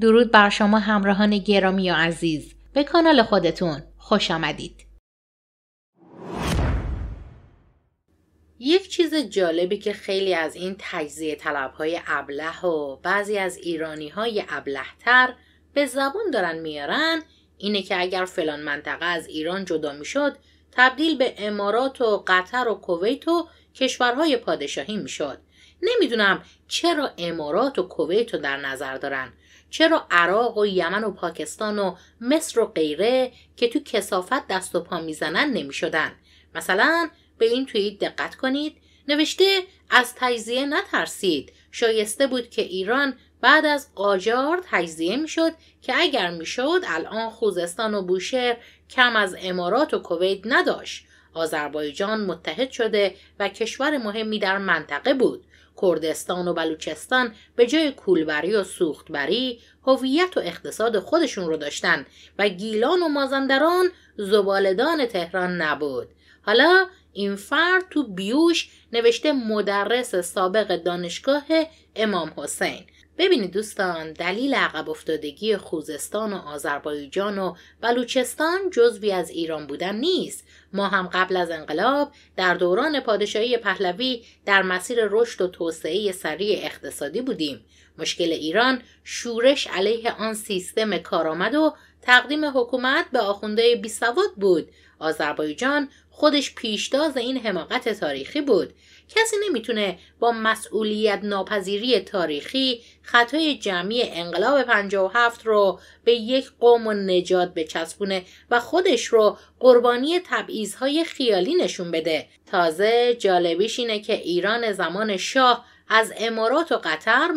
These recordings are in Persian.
درود بر شما همراهان گرامی و عزیز به کانال خودتون خوش آمدید یک چیز جالبی که خیلی از این تجزیه طلبهای ابله و بعضی از ایرانی های ابلهتر به زبون دارن میارن اینه که اگر فلان منطقه از ایران جدا میشد تبدیل به امارات و قطر و کویت و کشورهای پادشاهی میشد نمیدونم چرا امارات و کویت رو در نظر دارن چرا عراق و یمن و پاکستان و مصر و غیره که تو کسافت دست و پا میزنن نمیشدن مثلا به این توییت دقت کنید نوشته از تجزیه نترسید شایسته بود که ایران بعد از قاجار تجزیه میشد که اگر میشد الان خوزستان و بوشهر کم از امارات و کویت نداشت آذربایجان متحد شده و کشور مهمی در منطقه بود کردستان و بلوچستان به جای کولبری و سوختبری هویت و اقتصاد خودشون رو داشتن و گیلان و مازندران زبالدان تهران نبود حالا این فرد تو بیوش نوشته مدرس سابق دانشگاه امام حسین ببینید دوستان دلیل عقب افتادگی خوزستان و آذربایجان و بلوچستان جزوی از ایران بودن نیست ما هم قبل از انقلاب در دوران پادشاهی پهلوی در مسیر رشد و توسعه سریع اقتصادی بودیم مشکل ایران شورش علیه آن سیستم کارآمد و تقدیم حکومت به آخونده بیسواد بود آذربایجان خودش پیشتاز این حماقت تاریخی بود کسی نمیتونه با مسئولیت ناپذیری تاریخی خطای جمعی انقلاب 57 رو به یک قوم و نجات بچسبونه و خودش رو قربانی تبعیضهای خیالی نشون بده تازه جالبیش اینه که ایران زمان شاه از امارات و قطر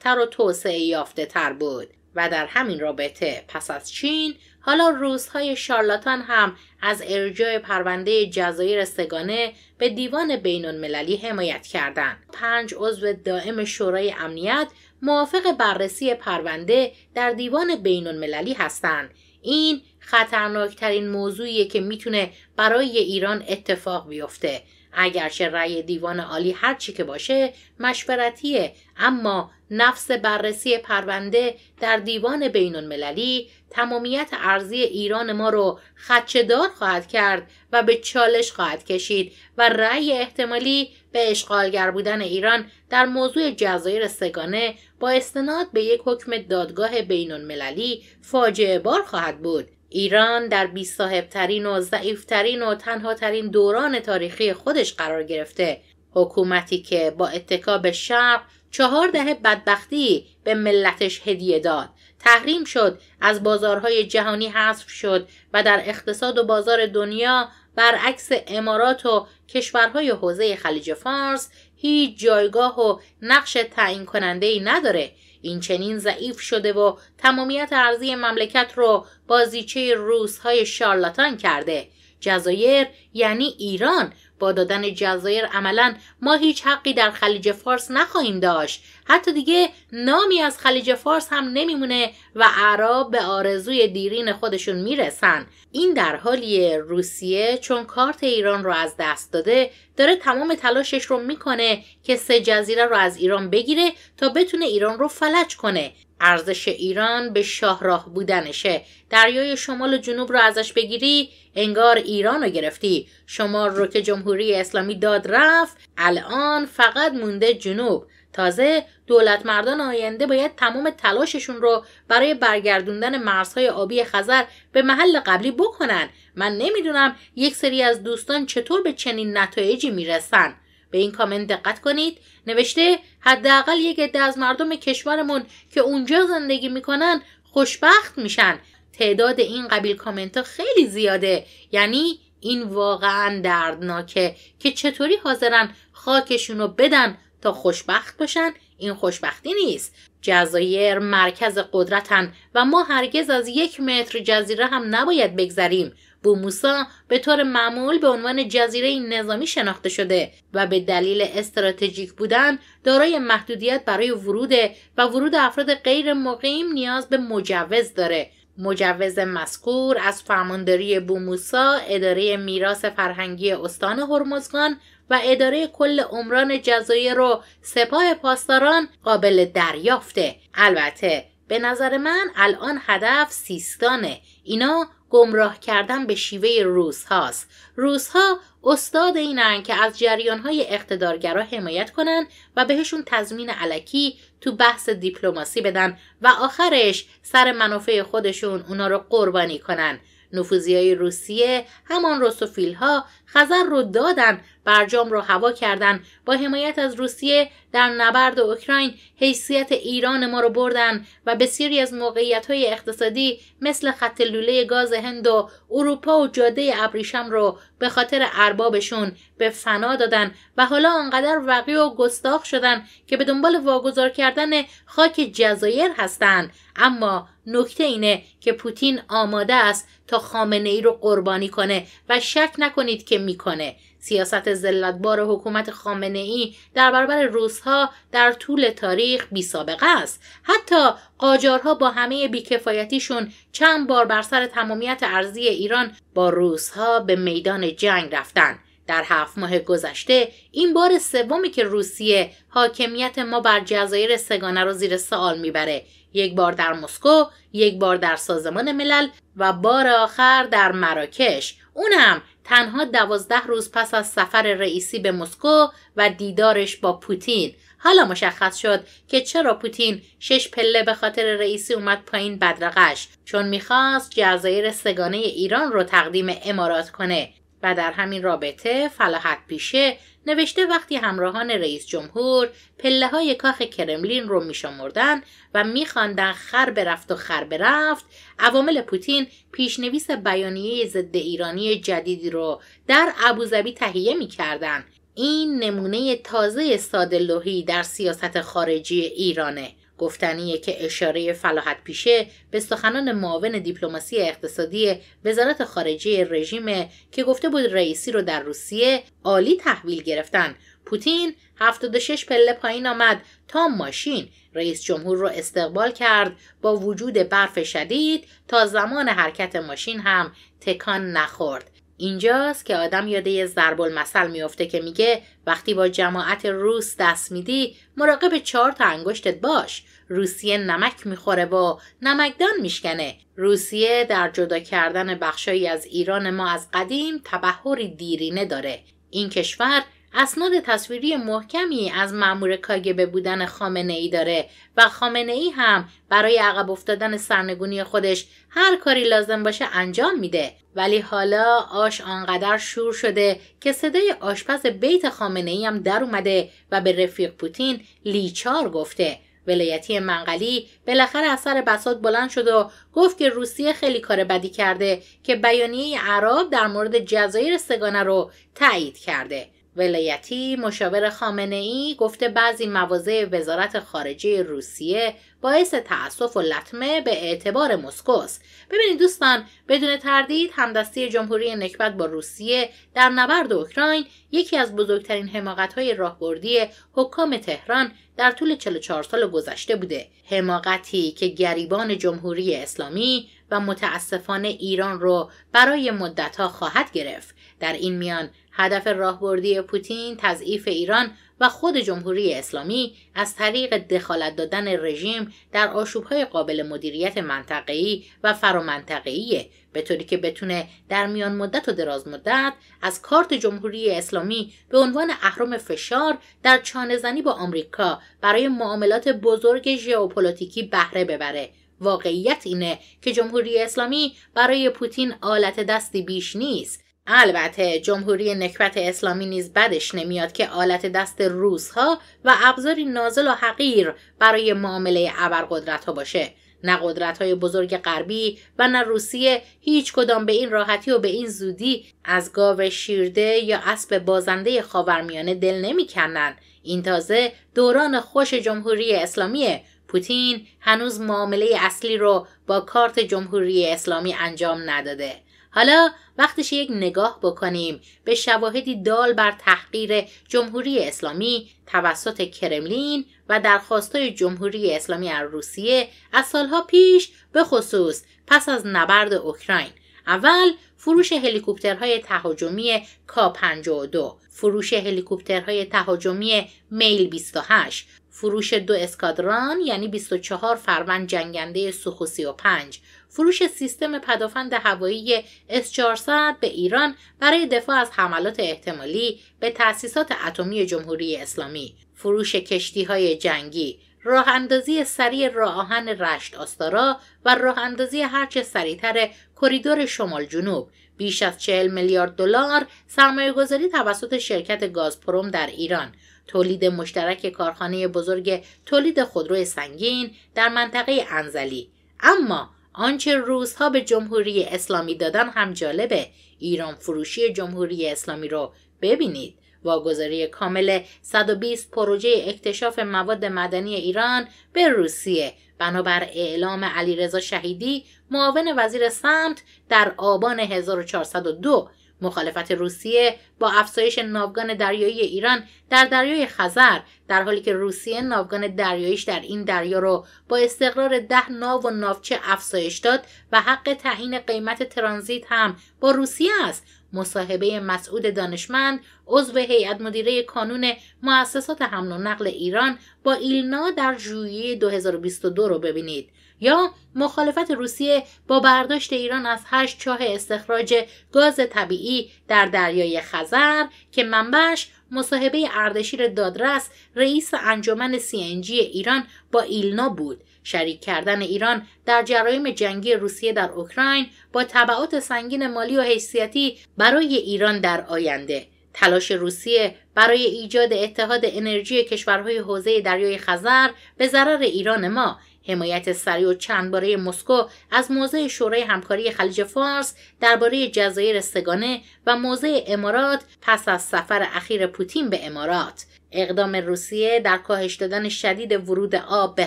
تر و توسعه یافته تر بود و در همین رابطه پس از چین حالا روزهای شارلاتان هم از ارجاع پرونده جزایر سگانه به دیوان بین المللی حمایت کردند. پنج عضو دائم شورای امنیت موافق بررسی پرونده در دیوان بین المللی هستند. این خطرناکترین موضوعیه که میتونه برای ایران اتفاق بیفته اگرچه رأی دیوان عالی هر چی که باشه مشورتیه اما نفس بررسی پرونده در دیوان بین المللی تمامیت ارزی ایران ما رو خدشهدار خواهد کرد و به چالش خواهد کشید و رأی احتمالی به اشغالگر بودن ایران در موضوع جزایر سگانه با استناد به یک حکم دادگاه بین المللی فاجعه بار خواهد بود ایران در صاحب ترین و ضعیفترین و تنها ترین دوران تاریخی خودش قرار گرفته حکومتی که با اتکاب به شرق چهار دهه بدبختی به ملتش هدیه داد تحریم شد از بازارهای جهانی حذف شد و در اقتصاد و بازار دنیا برعکس امارات و کشورهای حوزه خلیج فارس هیچ جایگاه و نقش تعیین کننده ای نداره این چنین ضعیف شده و تمامیت ارزی مملکت رو بازیچه های شارلاتان کرده جزایر یعنی ایران با دادن جزایر عملا ما هیچ حقی در خلیج فارس نخواهیم داشت حتی دیگه نامی از خلیج فارس هم نمیمونه و عرب به آرزوی دیرین خودشون میرسن این در حالی روسیه چون کارت ایران رو از دست داده داره تمام تلاشش رو میکنه که سه جزیره رو از ایران بگیره تا بتونه ایران رو فلج کنه ارزش ایران به شاهراه بودنشه دریای شمال و جنوب رو ازش بگیری انگار ایران رو گرفتی شمال رو که جمهوری اسلامی داد رفت الان فقط مونده جنوب تازه دولت مردان آینده باید تمام تلاششون رو برای برگردوندن مرزهای آبی خزر به محل قبلی بکنن من نمیدونم یک سری از دوستان چطور به چنین نتایجی میرسن به این کامنت دقت کنید نوشته حداقل یک عده از مردم کشورمون که اونجا زندگی میکنن خوشبخت میشن تعداد این قبیل کامنت ها خیلی زیاده یعنی این واقعا دردناکه که چطوری حاضرن خاکشون رو بدن تا خوشبخت باشن این خوشبختی نیست جزایر مرکز قدرتن و ما هرگز از یک متر جزیره هم نباید بگذریم بوموسا به طور معمول به عنوان جزیره نظامی شناخته شده و به دلیل استراتژیک بودن دارای محدودیت برای ورود و ورود افراد غیر مقیم نیاز به مجوز داره مجوز مذکور از فرمانداری بوموسا، اداره میراث فرهنگی استان هرمزگان و اداره کل عمران جزایر رو سپاه پاسداران قابل دریافته. البته به نظر من الان هدف سیستانه. اینا گمراه کردن به شیوه روس هاست. روس ها استاد اینن که از جریان های اقتدارگرا حمایت کنن و بهشون تضمین علکی تو بحث دیپلماسی بدن و آخرش سر منافع خودشون اونا رو قربانی کنن. نفوزی های روسیه همان روسوفیل ها خزر رو دادن برجام را هوا کردند با حمایت از روسیه در نبرد اوکراین حیثیت ایران ما رو بردن و بسیاری از موقعیت های اقتصادی مثل خط لوله گاز هند و اروپا و جاده ابریشم رو به خاطر اربابشون به فنا دادن و حالا انقدر وقی و گستاخ شدن که به دنبال واگذار کردن خاک جزایر هستند اما نکته اینه که پوتین آماده است تا خامنه ای رو قربانی کنه و شک نکنید که میکنه سیاست زلتبار حکومت خامنه ای در برابر روسها در طول تاریخ بی سابقه است حتی قاجارها با همه بیکفایتیشون چند بار بر سر تمامیت ارزی ایران با روسها به میدان جنگ رفتن در هفت ماه گذشته این بار سومی که روسیه حاکمیت ما بر جزایر سگانه رو زیر سوال میبره یک بار در مسکو، یک بار در سازمان ملل و بار آخر در مراکش. اونم تنها دوازده روز پس از سفر رئیسی به مسکو و دیدارش با پوتین حالا مشخص شد که چرا پوتین شش پله به خاطر رئیسی اومد پایین بدرقش چون میخواست جزایر سگانه ایران رو تقدیم امارات کنه و در همین رابطه فلاحت پیشه نوشته وقتی همراهان رئیس جمهور پله های کاخ کرملین رو میشمردن و میخواندن خر برفت و خر برفت عوامل پوتین پیشنویس بیانیه ضد ایرانی جدیدی رو در ابوظبی تهیه میکردن این نمونه تازه ساده لوحی در سیاست خارجی ایرانه گفتنیه که اشاره فلاحت پیشه به سخنان معاون دیپلماسی اقتصادی وزارت خارجه رژیم که گفته بود رئیسی رو در روسیه عالی تحویل گرفتن پوتین 76 پله پایین آمد تا ماشین رئیس جمهور رو استقبال کرد با وجود برف شدید تا زمان حرکت ماشین هم تکان نخورد اینجاست که آدم یاده یه ضرب المثل میفته که میگه وقتی با جماعت روس دست میدی مراقب چهار تا انگشتت باش روسیه نمک میخوره و نمکدان میشکنه روسیه در جدا کردن بخشایی از ایران ما از قدیم تبهری دیرینه داره این کشور اسناد تصویری محکمی از مأمور کاگبه بودن خامنه ای داره و خامنه ای هم برای عقب افتادن سرنگونی خودش هر کاری لازم باشه انجام میده ولی حالا آش آنقدر شور شده که صدای آشپز بیت خامنه ای هم در اومده و به رفیق پوتین لیچار گفته ولایتی منقلی بالاخره اثر بساط بلند شد و گفت که روسیه خیلی کار بدی کرده که بیانیه عرب در مورد جزایر سگانه رو تایید کرده ولایتی مشاور خامنه ای گفته بعضی مواضع وزارت خارجه روسیه باعث تأسف و لطمه به اعتبار موسکوس ببینید دوستان بدون تردید همدستی جمهوری نکبت با روسیه در نبرد اوکراین یکی از بزرگترین های راهبردی حکام تهران در طول 44 سال گذشته بوده حماقتی که گریبان جمهوری اسلامی و متاسفانه ایران رو برای ها خواهد گرفت در این میان هدف راهبردی پوتین تضعیف ایران و خود جمهوری اسلامی از طریق دخالت دادن رژیم در آشوبهای قابل مدیریت منطقه‌ای و فرامنطقه‌ای به طوری که بتونه در میان مدت و دراز مدت از کارت جمهوری اسلامی به عنوان اهرم فشار در چانه با آمریکا برای معاملات بزرگ ژئوپلیتیکی بهره ببره واقعیت اینه که جمهوری اسلامی برای پوتین آلت دستی بیش نیست البته جمهوری نکبت اسلامی نیز بدش نمیاد که آلت دست روس ها و ابزاری نازل و حقیر برای معامله ابرقدرت ها باشه نه قدرت های بزرگ غربی و نه روسیه هیچ کدام به این راحتی و به این زودی از گاو شیرده یا اسب بازنده خاورمیانه دل نمیکنند. این تازه دوران خوش جمهوری اسلامیه پوتین هنوز معامله اصلی رو با کارت جمهوری اسلامی انجام نداده حالا وقتش یک نگاه بکنیم به شواهدی دال بر تحقیر جمهوری اسلامی توسط کرملین و درخواستای جمهوری اسلامی از روسیه از سالها پیش به خصوص پس از نبرد اوکراین اول فروش هلیکوپترهای تهاجمی کا 52 فروش هلیکوپترهای تهاجمی میل 28 فروش دو اسکادران یعنی 24 فروند جنگنده سوخو 35 فروش سیستم پدافند هوایی S-400 به ایران برای دفاع از حملات احتمالی به تأسیسات اتمی جمهوری اسلامی، فروش کشتی های جنگی، راه اندازی سریع راه آهن رشت آستارا و راه اندازی هرچه سریعتر کریدور شمال جنوب بیش از 40 میلیارد دلار سرمایه گذاری توسط شرکت گازپروم در ایران تولید مشترک کارخانه بزرگ تولید خودرو سنگین در منطقه انزلی اما آنچه روزها به جمهوری اسلامی دادن هم جالبه ایران فروشی جمهوری اسلامی رو ببینید واگذاری کامل 120 پروژه اکتشاف مواد مدنی ایران به روسیه بنابر اعلام علیرضا شهیدی معاون وزیر سمت در آبان 1402 مخالفت روسیه با افزایش ناوگان دریایی ایران در دریای خزر در حالی که روسیه ناوگان دریاییش در این دریا رو با استقرار ده ناو و ناوچه افزایش داد و حق تعیین قیمت ترانزیت هم با روسیه است مصاحبه مسعود دانشمند عضو هیئت مدیره کانون مؤسسات حمل و نقل ایران با ایلنا در ژوئیه 2022 رو ببینید یا مخالفت روسیه با برداشت ایران از هشت چاه استخراج گاز طبیعی در دریای خزر که منبعش مصاحبه اردشیر دادرس رئیس انجمن CNG ایران با ایلنا بود شریک کردن ایران در جرایم جنگی روسیه در اوکراین با تبعات سنگین مالی و حیثیتی برای ایران در آینده تلاش روسیه برای ایجاد اتحاد انرژی کشورهای حوزه دریای خزر به ضرر ایران ما حمایت سریع و چند باره مسکو از موضع شورای همکاری خلیج فارس درباره جزایر سگانه و موضع امارات پس از سفر اخیر پوتین به امارات اقدام روسیه در کاهش دادن شدید ورود آب به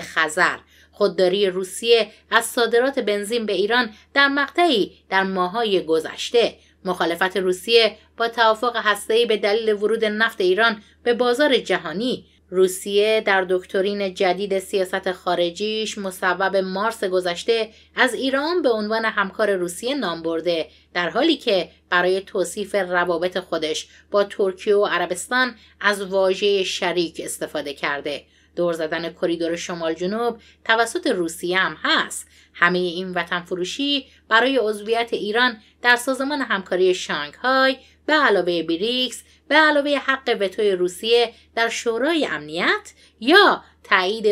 خزر خودداری روسیه از صادرات بنزین به ایران در مقطعی در ماهای گذشته مخالفت روسیه با توافق هسته‌ای به دلیل ورود نفت ایران به بازار جهانی روسیه در دکترین جدید سیاست خارجیش مصوب مارس گذشته از ایران به عنوان همکار روسیه نام برده در حالی که برای توصیف روابط خودش با ترکیه و عربستان از واژه شریک استفاده کرده دور زدن کریدور شمال جنوب توسط روسیه هم هست همه این وطن فروشی برای عضویت ایران در سازمان همکاری شانگهای به علاوه بریکس به علاوه حق وتوی روسیه در شورای امنیت یا تایید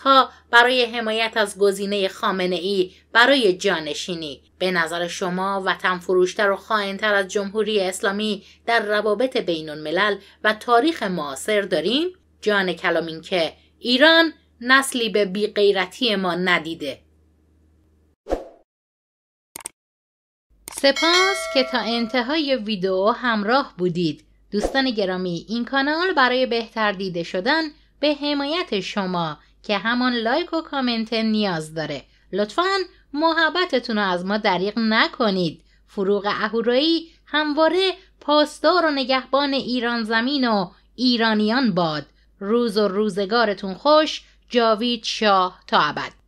ها برای حمایت از گزینه خامنه ای برای جانشینی به نظر شما وطن فروشتر و خائنتر از جمهوری اسلامی در روابط بین الملل و تاریخ معاصر داریم جان کلام این که ایران نسلی به بیغیرتی ما ندیده سپاس که تا انتهای ویدیو همراه بودید دوستان گرامی این کانال برای بهتر دیده شدن به حمایت شما که همان لایک و کامنت نیاز داره لطفا محبتتون رو از ما دریغ نکنید فروغ اهورایی همواره پاسدار و نگهبان ایران زمین و ایرانیان باد روز و روزگارتون خوش جاوید شاه تا ابد